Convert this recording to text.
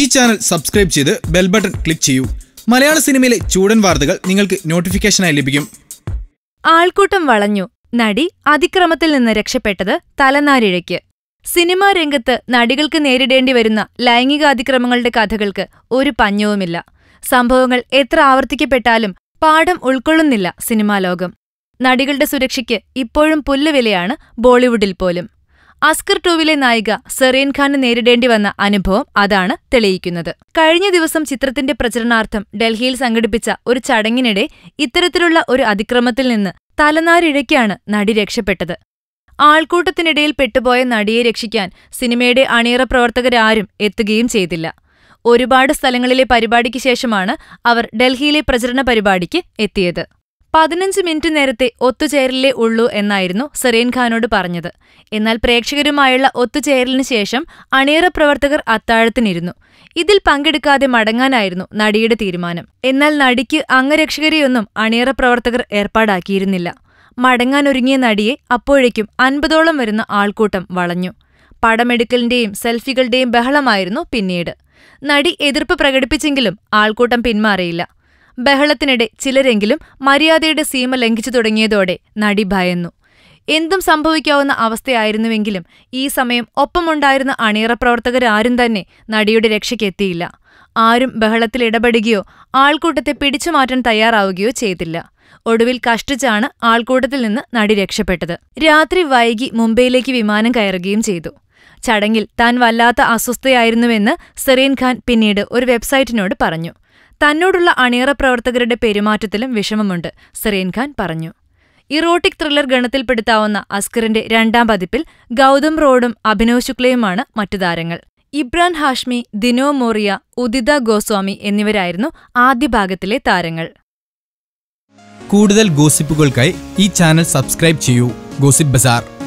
ഈ channel subscribe ചെയ്ത് bell button click ചെയ്യൂ മലയാള സിനിമയിലെ ചൂടൻ വാർത്തകൾ നിങ്ങൾക്ക് നോട്ടിഫിക്കേഷനായി ലഭിക്കും ആൾക്കൂട്ടം വളഞ്ഞു നടി അതിക്രമത്തിൽ നിന്ന് രക്ഷപ്പെട്ടത് തലനാരിഴയ്ക്ക് സിനിമാ രംഗത്ത് നടികൾക്ക് നേരിടേണ്ടി വരുന്ന ലൈംഗികാതിക്രമങ്ങളുടെ കഥകൾക്ക് ഒരു പഞ്ഞവുമില്ല സംഭവങ്ങൾ എത്ര ആവർത്തിക്കപ്പെട്ടാലും പാഠം ഉൾക്കൊള്ളുന്നില്ല സിനിമാ ലോകം നടികളുടെ സുരക്ഷയ്ക്ക് ഇപ്പോഴും പുല്ലുവിലയാണ് ബോളിവുഡിൽ പോലും അസ്കർ ടൂവിലെ നായിക സെറീൻ ഖാന് നേരിടേണ്ടി വന്ന അനുഭവം അതാണ് തെളിയിക്കുന്നത് കഴിഞ്ഞ ദിവസം ചിത്രത്തിന്റെ പ്രചരണാർത്ഥം ഡൽഹിയിൽ സംഘടിപ്പിച്ച ഒരു ചടങ്ങിനിടെ ഇത്തരത്തിലുള്ള ഒരു അതിക്രമത്തിൽ നിന്ന് തലനാരിഴയ്ക്കാണ് നടി രക്ഷപ്പെട്ടത് ആൾക്കൂട്ടത്തിനിടയിൽ പെട്ടുപോയ നടിയെ രക്ഷിക്കാൻ സിനിമയുടെ അണിയറ പ്രവർത്തകരാരും എത്തുകയും ചെയ്തില്ല ഒരുപാട് സ്ഥലങ്ങളിലെ പരിപാടിക്ക് ശേഷമാണ് അവർ ഡൽഹിയിലെ പ്രചരണ പരിപാടിക്ക് എത്തിയത് പതിനഞ്ച് മിനിറ്റ് നേരത്തെ ഒത്തുചേരലേ ഉള്ളൂ എന്നായിരുന്നു സറീൻ ഖാനോട് പറഞ്ഞത് എന്നാൽ പ്രേക്ഷകരുമായുള്ള ഒത്തുചേരലിന് ശേഷം അണിയറ പ്രവർത്തകർ അത്താഴത്തിനിരുന്നു ഇതിൽ പങ്കെടുക്കാതെ മടങ്ങാനായിരുന്നു നടിയുടെ തീരുമാനം എന്നാൽ നടിക്ക് അംഗരക്ഷകരെയൊന്നും അണിയറ പ്രവർത്തകർ ഏർപ്പാടാക്കിയിരുന്നില്ല മടങ്ങാനൊരുങ്ങിയ നടിയെ അപ്പോഴേക്കും അൻപതോളം വരുന്ന ആൾക്കൂട്ടം വളഞ്ഞു പടമെടുക്കലിന്റെയും സെൽഫികളുടെയും ബഹളമായിരുന്നു പിന്നീട് നടി എതിർപ്പ് പ്രകടിപ്പിച്ചെങ്കിലും ആൾക്കൂട്ടം പിന്മാറിയില്ല ബഹളത്തിനിടെ ചിലരെങ്കിലും മര്യാദയുടെ സീമ ലംഘിച്ചു തുടങ്ങിയതോടെ നടി ഭയന്നു എന്തും സംഭവിക്കാവുന്ന അവസ്ഥയായിരുന്നുവെങ്കിലും ഈ സമയം ഒപ്പമുണ്ടായിരുന്ന അണിയറ പ്രവർത്തകരാരും തന്നെ നടിയുടെ രക്ഷയ്ക്കെത്തിയില്ല ആരും ബഹളത്തിൽ ഇടപെടുകയോ ആൾക്കൂട്ടത്തെ പിടിച്ചുമാറ്റാൻ തയ്യാറാവുകയോ ചെയ്തില്ല ഒടുവിൽ കഷ്ടിച്ചാണ് ആൾക്കൂട്ടത്തിൽ നിന്ന് നടി രക്ഷപ്പെട്ടത് രാത്രി വൈകി മുംബൈയിലേക്ക് വിമാനം കയറുകയും ചെയ്തു ചടങ്ങിൽ താൻ വല്ലാത്ത അസ്വസ്ഥയായിരുന്നുവെന്ന് സെറീൻ ഖാൻ പിന്നീട് ഒരു വെബ്സൈറ്റിനോട് പറഞ്ഞു തന്നോടുള്ള അണിയറ പ്രവർത്തകരുടെ പെരുമാറ്റത്തിലും വിഷമമുണ്ട് സെറീൻഖാൻ ഖാൻ പറഞ്ഞു ഇറോട്ടിക് ത്രില്ലർ ഗണത്തിൽപ്പെടുത്താവുന്ന അസ്കറിന്റെ രണ്ടാം പതിപ്പിൽ ഗൗതം റോഡും അഭിനവ് ശുക്ലയുമാണ് മറ്റു താരങ്ങൾ ഇബ്രാൻ ഹാഷ്മി ദിനോ മോറിയ ഉദിത ഗോസ്വാമി എന്നിവരായിരുന്നു ആദ്യ ഭാഗത്തിലെ താരങ്ങൾ കൂടുതൽ ഗോസിപ്പുകൾക്കായി ഈ ചാനൽ സബ്സ്ക്രൈബ് ചെയ്യൂ ഗോസിപ്പ് ബസാർ